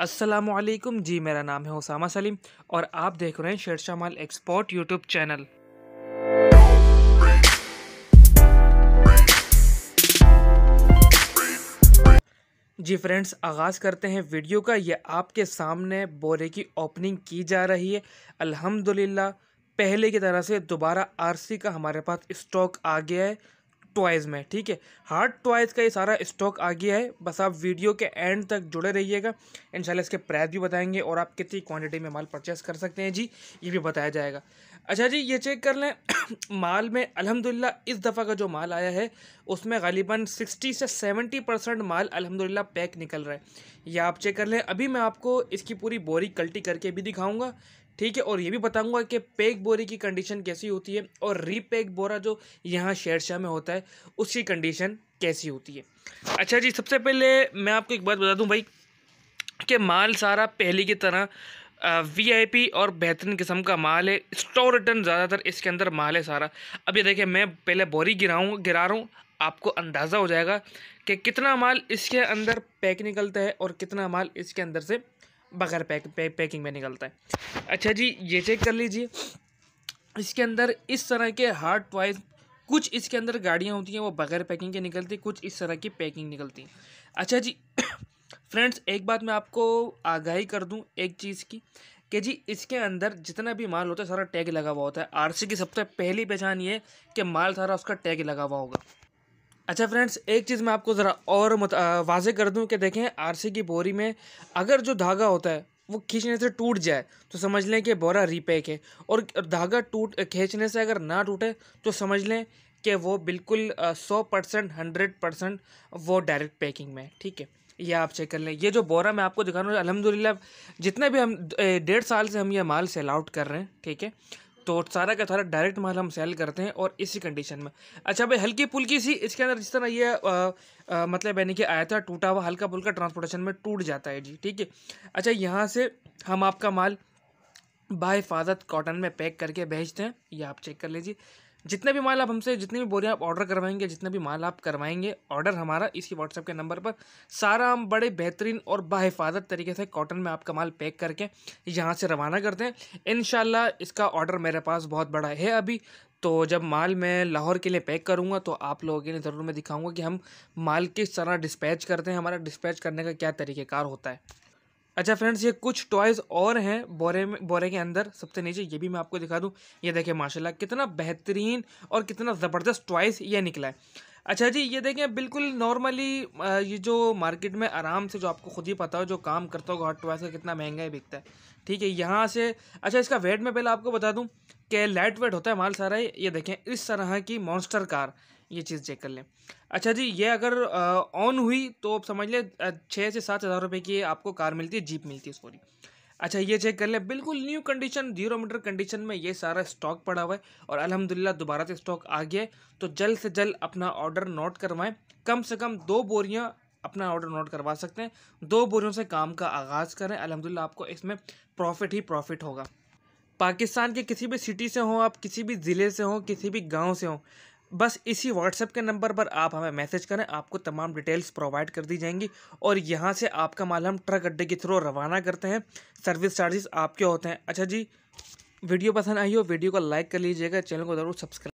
असलम जी मेरा नाम है उसामा सलीम और आप देख रहे हैं Shershah Maal export YouTube channel जी फ्रेंड्स आगाज़ करते हैं वीडियो का ये आपके सामने बोरे की ओपनिंग की जा रही है अल्हम्दुलिल्लाह पहले की तरह से दोबारा आरसी का हमारे पास स्टॉक आ गया है टॉयज़ में ठीक है हार्ड टॉयज़ का ये सारा स्टॉक आ गया है बस आप वीडियो के एंड तक जुड़े रहिएगा इंशाल्लाह इसके प्राइस भी बताएंगे और आप कितनी क्वांटिटी में माल परचेस कर सकते हैं जी ये भी बताया जाएगा अच्छा जी ये चेक कर लें माल में अलहमदिल्ला इस दफ़ा का जो माल आया है उसमें गालिबा सिक्सटी से सेवेंटी परसेंट माल अलहमदिल्ला पैक निकल रहा है यह आप चेक कर लें अभी मैं आपको इसकी पूरी बोरी कल्टी करके भी दिखाऊँगा ठीक है और ये भी बताऊंगा कि पैक बोरी की कंडीशन कैसी होती है और रीपैक बोरा जो यहाँ शेरशाह में होता है उसकी कंडीशन कैसी होती है अच्छा जी सबसे पहले मैं आपको एक बात बता दूँ भाई कि माल सारा पहले की तरह वीआईपी और बेहतरीन किस्म का माल है स्टोर रिटर्न ज़्यादातर इसके अंदर माल है सारा अब ये देखिए मैं पहले बोरी गिराऊँ गिरा रहा हूँ आपको अंदाज़ा हो जाएगा कि कितना माल इसके अंदर पैक निकलता है और कितना माल इसके अंदर से बगैर पैक पै, पैकिंग में निकलता है अच्छा जी ये चेक कर लीजिए इसके अंदर इस तरह के हार्ड टॉयज कुछ इसके अंदर गाड़ियाँ होती हैं वो बगैर पैकिंग के निकलती कुछ इस तरह की पैकिंग निकलती अच्छा जी फ्रेंड्स एक बात मैं आपको आगाही कर दूँ एक चीज़ की कि जी इसके अंदर जितना भी माल होता है सारा टैग लगा हुआ होता है आरसी की सबसे पहली पहचान ये कि माल सारा उसका टैग लगा हुआ होगा अच्छा फ्रेंड्स एक चीज़ मैं आपको ज़रा और वाजे कर दूं कि देखें आरसी की बोरी में अगर जो धागा होता है वो खींचने से टूट जाए तो समझ लें कि बोरा रीपैक है और धागा टूट खींचने से अगर ना टूटे तो समझ लें कि वो बिल्कुल सौ परसेंट हंड्रेड परसेंट वो डायरेक्ट पैकिंग में है ठीक है ये आप चेक कर लें ये जो बोरा मैं आपको दिखा रहा हूँ अलहमदिल्ला जितने भी हम डेढ़ साल से हम ये माल सेल आउट कर रहे हैं ठीक है तो सारा का सारा डायरेक्ट माल हम सेल करते हैं और इसी कंडीशन में अच्छा भाई हल्की पुल्की सी इसके अंदर जिस तरह ये आ, आ, मतलब यानी कि आया था टूटा हुआ हल्का पुल्का ट्रांसपोर्टेशन में टूट जाता है जी ठीक है अच्छा यहाँ से हम आपका माल बाहिफाजत कॉटन में पैक करके भेजते हैं ये आप चेक कर लीजिए जितने भी माल आप हमसे जितने भी बोरियाँ आप ऑर्डर करवाएंगे जितने भी माल आप करवाएंगे ऑर्डर हमारा इसी व्हाट्सअप के नंबर पर सारा हम बड़े बेहतरीन और बाहिफाजत तरीके से कॉटन में आपका माल पैक करके यहाँ से रवाना करते हैं इन इसका ऑर्डर मेरे पास बहुत बड़ा है अभी तो जब माल मैं लाहौर के लिए पैक करूँगा तो आप लोगों के लिए ज़रूर मैं दिखाऊँगा कि हम माल किस तरह डिस्पैच करते हैं हमारा डिस्पैच करने का क्या तरीक़ेकार होता है अच्छा फ्रेंड्स ये कुछ टॉयज़ और हैं बोरे में बोरे के अंदर सबसे नीचे ये भी मैं आपको दिखा दूँ ये देखें माशाल्लाह कितना बेहतरीन और कितना ज़बरदस्त टॉयज़ ये निकला है अच्छा जी ये देखें बिल्कुल नॉर्मली ये जो मार्केट में आराम से जो आपको खुद ही पता हो जो काम करता होगा हॉट टॉयज़ का कितना महंगा ही बिकता है ठीक है यहाँ से अच्छा इसका वेट मैं पहले आपको बता दूँ कि लाइट वेट होता है माल सारा ये देखें इस तरह की मॉन्स्टर कार ये चीज़ चेक कर लें अच्छा जी ये अगर ऑन हुई तो आप समझ लें छः से सात हज़ार रुपये की आपको कार मिलती है जीप मिलती है सॉरी अच्छा ये चेक कर लें बिल्कुल new condition zero meter condition में ये सारा स्टॉक पड़ा हुआ है और अलहमदिल्ला दोबारा से स्टॉक आ गया है तो जल्द से जल्द अपना ऑर्डर नोट करवाएं कम से कम दो बोरियाँ अपना ऑर्डर नोट करवा सकते हैं दो बोरियों से काम का आगाज़ करें अलहमदिल्ला आपको इसमें प्रॉफिट ही प्रॉफिट होगा पाकिस्तान के किसी भी सिटी से हों आप किसी भी ज़िले से हों किसी भी गाँव से हों बस इसी व्हाट्सएप के नंबर पर आप हमें मैसेज करें आपको तमाम डिटेल्स प्रोवाइड कर दी जाएंगी और यहाँ से आपका माल हम ट्रक अड्डे के थ्रू रवाना करते हैं सर्विस चार्जेस आपके होते हैं अच्छा जी वीडियो पसंद आई हो वीडियो को लाइक कर लीजिएगा चैनल को ज़रूर सब्सक्राइब